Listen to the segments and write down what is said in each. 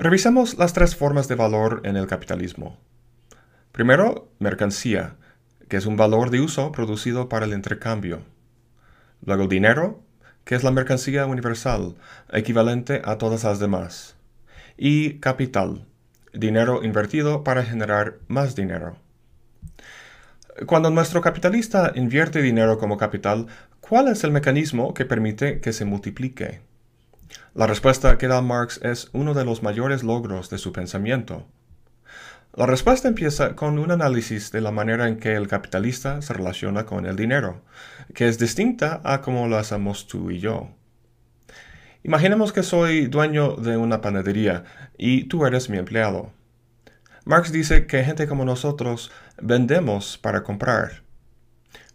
Revisamos las tres formas de valor en el capitalismo. Primero, mercancía, que es un valor de uso producido para el intercambio. Luego, dinero, que es la mercancía universal, equivalente a todas las demás. Y capital, dinero invertido para generar más dinero. Cuando nuestro capitalista invierte dinero como capital, ¿cuál es el mecanismo que permite que se multiplique? La respuesta que da Marx es uno de los mayores logros de su pensamiento. La respuesta empieza con un análisis de la manera en que el capitalista se relaciona con el dinero, que es distinta a cómo lo hacemos tú y yo. Imaginemos que soy dueño de una panadería y tú eres mi empleado. Marx dice que gente como nosotros vendemos para comprar.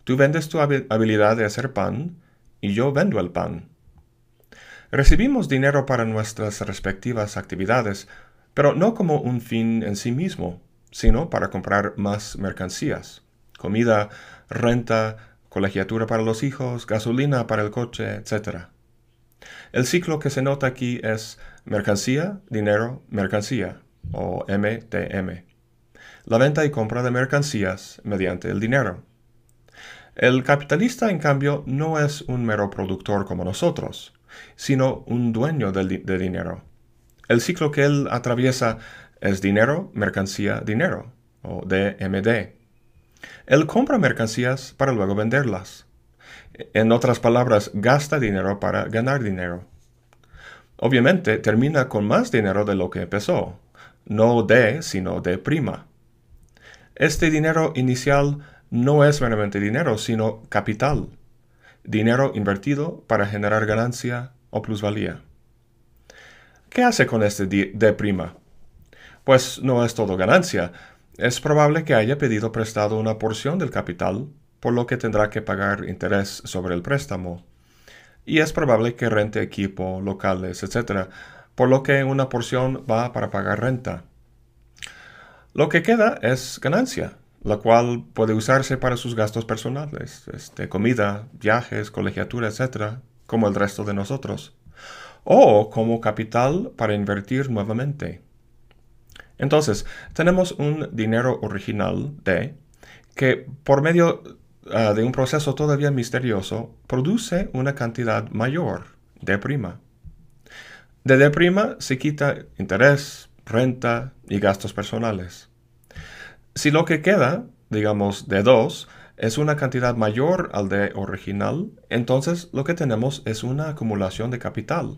Tú vendes tu habilidad de hacer pan y yo vendo el pan. Recibimos dinero para nuestras respectivas actividades, pero no como un fin en sí mismo, sino para comprar más mercancías, comida, renta, colegiatura para los hijos, gasolina para el coche, etc. El ciclo que se nota aquí es mercancía, dinero, mercancía, o MTM. La venta y compra de mercancías mediante el dinero. El capitalista, en cambio, no es un mero productor como nosotros sino un dueño de, dinero. El ciclo que él atraviesa es dinero, mercancía, dinero, o DMD. Él compra mercancías para luego venderlas. En otras palabras, gasta dinero para ganar dinero. Obviamente termina con más dinero de lo que empezó, no de, sino de prima. Este dinero inicial no es meramente dinero, sino capital dinero invertido para generar ganancia o plusvalía. ¿Qué hace con este D prima? Pues no es todo ganancia. Es probable que haya pedido prestado una porción del capital, por lo que tendrá que pagar interés sobre el préstamo. Y es probable que rente equipo, locales, etcétera, por lo que una porción va para pagar renta. Lo que queda es ganancia, la cual puede usarse para sus gastos personales, este, comida, viajes, colegiatura, etc., como el resto de nosotros, o como capital para invertir nuevamente. Entonces, tenemos un dinero original D que por medio ah, de un proceso todavía misterioso produce una cantidad mayor de prima. De D' se quita interés, renta y gastos personales. Si lo que queda, digamos, de 2 es una cantidad mayor al de original, entonces lo que tenemos es una acumulación de capital.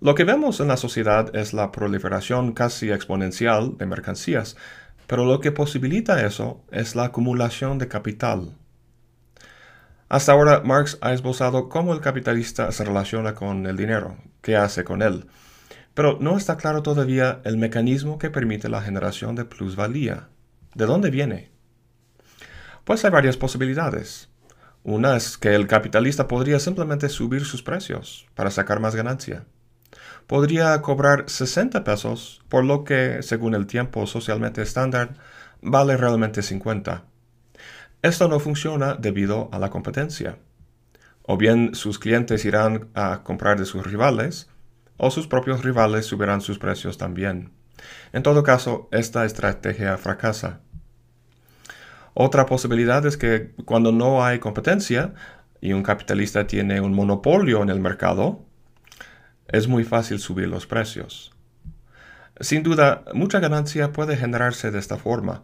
Lo que vemos en la sociedad es la proliferación casi exponencial de mercancías, pero lo que posibilita eso es la acumulación de capital. Hasta ahora Marx ha esbozado cómo el capitalista se relaciona con el dinero, qué hace con él. Pero no está claro todavía el mecanismo que permite la generación de plusvalía. ¿De dónde viene? Pues hay varias posibilidades. Una es que el capitalista podría simplemente subir sus precios para sacar más ganancia. Podría cobrar 60 pesos, por lo que, según el tiempo socialmente estándar, vale realmente 50. Esto no funciona debido a la competencia. O bien sus clientes irán a comprar de sus rivales, o sus propios rivales subirán sus precios también. En todo caso, esta estrategia fracasa. Otra posibilidad es que cuando no hay competencia y un capitalista tiene un monopolio en el mercado, es muy fácil subir los precios. Sin duda, mucha ganancia puede generarse de esta forma,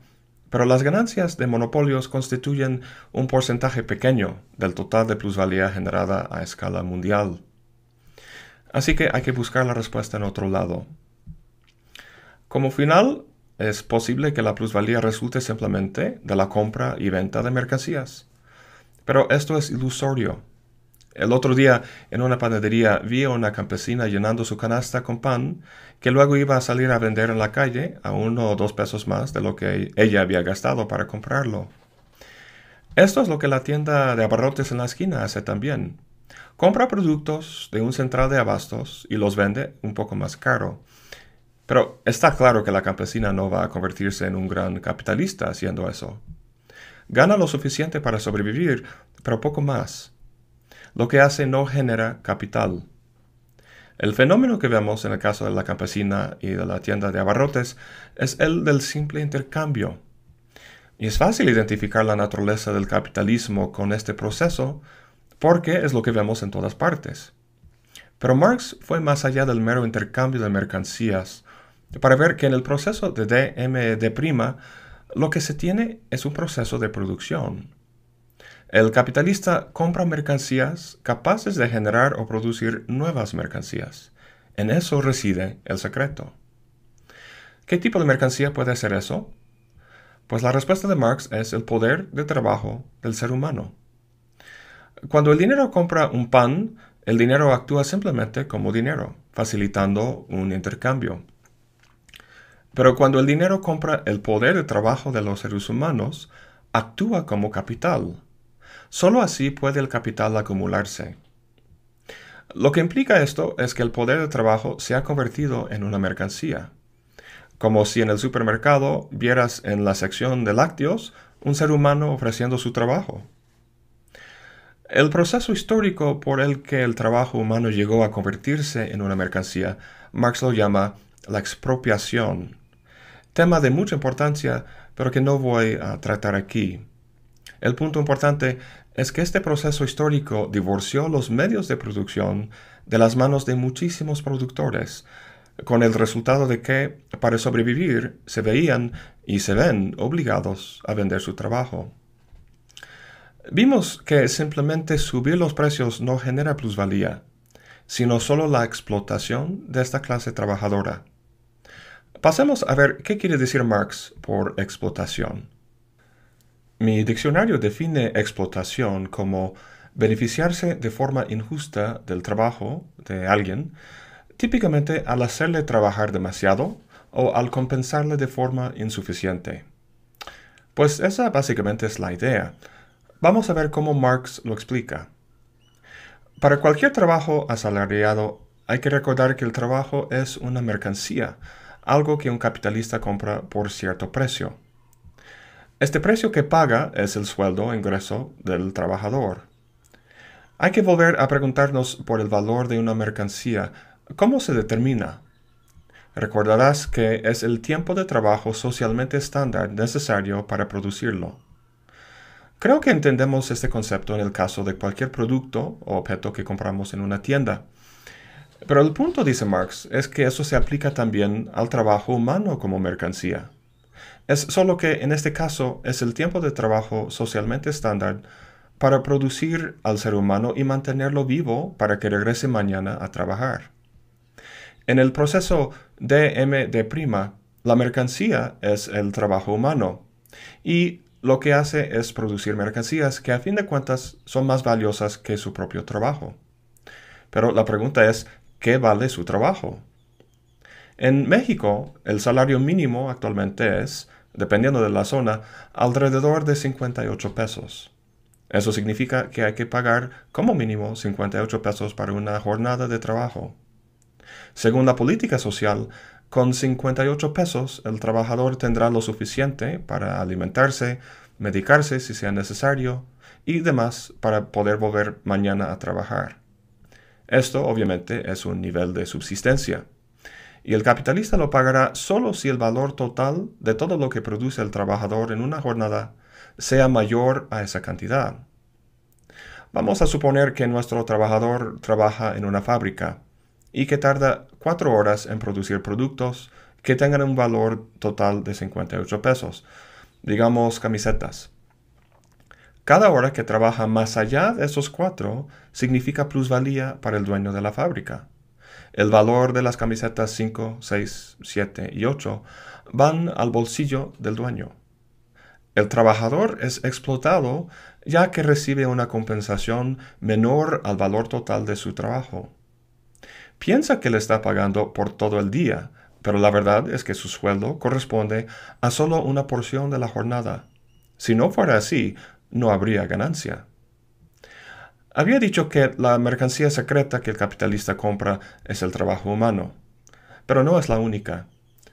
pero las ganancias de monopolios constituyen un porcentaje pequeño del total de plusvalía generada a escala mundial. Así que hay que buscar la respuesta en otro lado. Como final, es posible que la plusvalía resulte simplemente de la compra y venta de mercancías. Pero esto es ilusorio. El otro día, en una panadería, vi a una campesina llenando su canasta con pan, que luego iba a salir a vender en la calle a uno o dos pesos más de lo que ella había gastado para comprarlo. Esto es lo que la tienda de abarrotes en la esquina hace también. Compra productos de un central de abastos y los vende un poco más caro. Pero está claro que la campesina no va a convertirse en un gran capitalista haciendo eso. Gana lo suficiente para sobrevivir, pero poco más. Lo que hace no genera capital. El fenómeno que vemos en el caso de la campesina y de la tienda de abarrotes es el del simple intercambio. Y es fácil identificar la naturaleza del capitalismo con este proceso porque es lo que vemos en todas partes. Pero Marx fue más allá del mero intercambio de mercancías, para ver que en el proceso de DMD' lo que se tiene es un proceso de producción. El capitalista compra mercancías capaces de generar o producir nuevas mercancías. En eso reside el secreto. ¿Qué tipo de mercancía puede ser eso? Pues la respuesta de Marx es el poder de trabajo del ser humano. Cuando el dinero compra un pan, el dinero actúa simplemente como dinero, facilitando un intercambio. Pero cuando el dinero compra el poder de trabajo de los seres humanos, actúa como capital. Solo así puede el capital acumularse. Lo que implica esto es que el poder de trabajo se ha convertido en una mercancía. Como si en el supermercado vieras en la sección de lácteos un ser humano ofreciendo su trabajo. El proceso histórico por el que el trabajo humano llegó a convertirse en una mercancía, Marx lo llama la expropiación, tema de mucha importancia, pero que no voy a tratar aquí. El punto importante es que este proceso histórico divorció los medios de producción de las manos de muchísimos productores, con el resultado de que, para sobrevivir, se veían y se ven obligados a vender su trabajo. Vimos que simplemente subir los precios no genera plusvalía, sino solo la explotación de esta clase trabajadora. Pasemos a ver qué quiere decir Marx por explotación. Mi diccionario define explotación como beneficiarse de forma injusta del trabajo de alguien, típicamente al hacerle trabajar demasiado o al compensarle de forma insuficiente. Pues esa básicamente es la idea Vamos a ver cómo Marx lo explica. Para cualquier trabajo asalariado hay que recordar que el trabajo es una mercancía, algo que un capitalista compra por cierto precio. Este precio que paga es el sueldo ingreso del trabajador. Hay que volver a preguntarnos por el valor de una mercancía. ¿Cómo se determina? Recordarás que es el tiempo de trabajo socialmente estándar necesario para producirlo. Creo que entendemos este concepto en el caso de cualquier producto o objeto que compramos en una tienda. Pero el punto, dice Marx, es que eso se aplica también al trabajo humano como mercancía. Es solo que en este caso es el tiempo de trabajo socialmente estándar para producir al ser humano y mantenerlo vivo para que regrese mañana a trabajar. En el proceso DMD', la mercancía es el trabajo humano y lo que hace es producir mercancías que a fin de cuentas son más valiosas que su propio trabajo. Pero la pregunta es, ¿qué vale su trabajo? En México, el salario mínimo actualmente es, dependiendo de la zona, alrededor de 58 pesos. Eso significa que hay que pagar como mínimo 58 pesos para una jornada de trabajo. Según la política social, con 58 pesos, el trabajador tendrá lo suficiente para alimentarse, medicarse si sea necesario y demás para poder volver mañana a trabajar. Esto obviamente es un nivel de subsistencia. Y el capitalista lo pagará solo si el valor total de todo lo que produce el trabajador en una jornada sea mayor a esa cantidad. Vamos a suponer que nuestro trabajador trabaja en una fábrica y que tarda cuatro horas en producir productos que tengan un valor total de 58 pesos, digamos camisetas. Cada hora que trabaja más allá de esos cuatro significa plusvalía para el dueño de la fábrica. El valor de las camisetas 5, 6, 7 y 8 van al bolsillo del dueño. El trabajador es explotado ya que recibe una compensación menor al valor total de su trabajo piensa que le está pagando por todo el día, pero la verdad es que su sueldo corresponde a solo una porción de la jornada. Si no fuera así, no habría ganancia. Había dicho que la mercancía secreta que el capitalista compra es el trabajo humano, pero no es la única.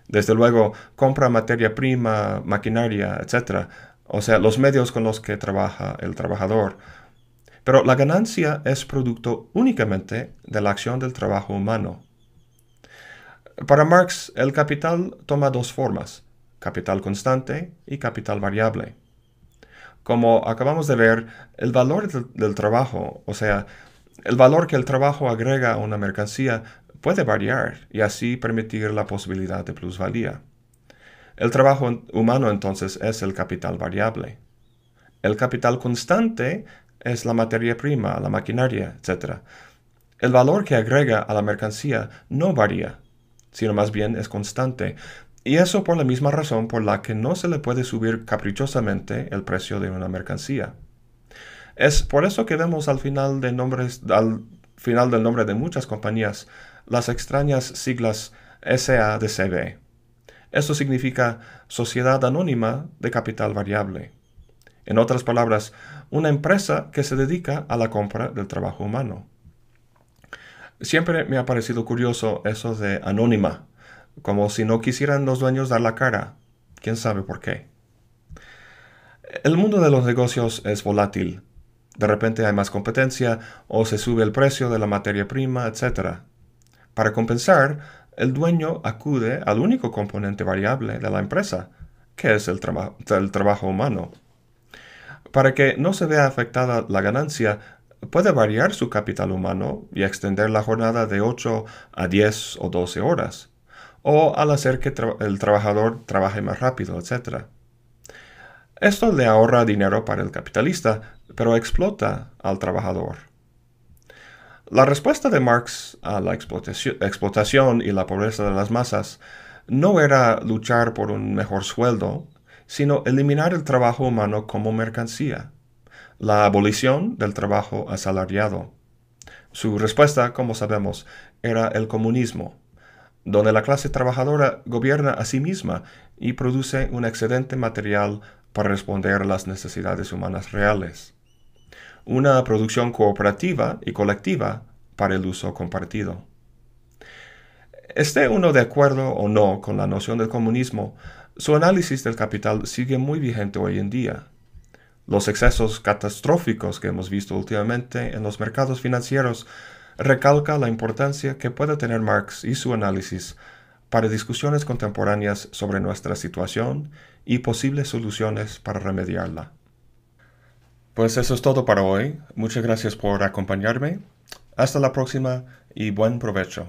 Desde luego, compra materia prima, maquinaria, etc., o sea, los medios con los que trabaja el trabajador, pero la ganancia es producto únicamente de la acción del trabajo humano. Para Marx, el capital toma dos formas, capital constante y capital variable. Como acabamos de ver, el valor del, trabajo, o sea, el valor que el trabajo agrega a una mercancía puede variar y así permitir la posibilidad de plusvalía. El trabajo humano entonces es el capital variable. El capital constante es la materia prima, la maquinaria, etc. El valor que agrega a la mercancía no varía, sino más bien es constante, y eso por la misma razón por la que no se le puede subir caprichosamente el precio de una mercancía. Es por eso que vemos al final, de nombres, al final del nombre de muchas compañías las extrañas siglas SADCB. de Esto significa Sociedad Anónima de Capital Variable. En otras palabras, una empresa que se dedica a la compra del trabajo humano. Siempre me ha parecido curioso eso de anónima, como si no quisieran los dueños dar la cara. ¿Quién sabe por qué? El mundo de los negocios es volátil. De repente hay más competencia o se sube el precio de la materia prima, etc. Para compensar, el dueño acude al único componente variable de la empresa, que es el, trabajo humano. Para que no se vea afectada la ganancia, puede variar su capital humano y extender la jornada de 8 a 10 o 12 horas, o al hacer que el trabajador trabaje más rápido, etc. Esto le ahorra dinero para el capitalista, pero explota al trabajador. La respuesta de Marx a la explotación y la pobreza de las masas no era luchar por un mejor sueldo sino eliminar el trabajo humano como mercancía, la abolición del trabajo asalariado. Su respuesta, como sabemos, era el comunismo, donde la clase trabajadora gobierna a sí misma y produce un excedente material para responder a las necesidades humanas reales. Una producción cooperativa y colectiva para el uso compartido. Esté uno de acuerdo o no con la noción del comunismo, su análisis del capital sigue muy vigente hoy en día. Los excesos catastróficos que hemos visto últimamente en los mercados financieros recalca la importancia que puede tener Marx y su análisis para discusiones contemporáneas sobre nuestra situación y posibles soluciones para remediarla. Pues eso es todo para hoy. Muchas gracias por acompañarme. Hasta la próxima y buen provecho.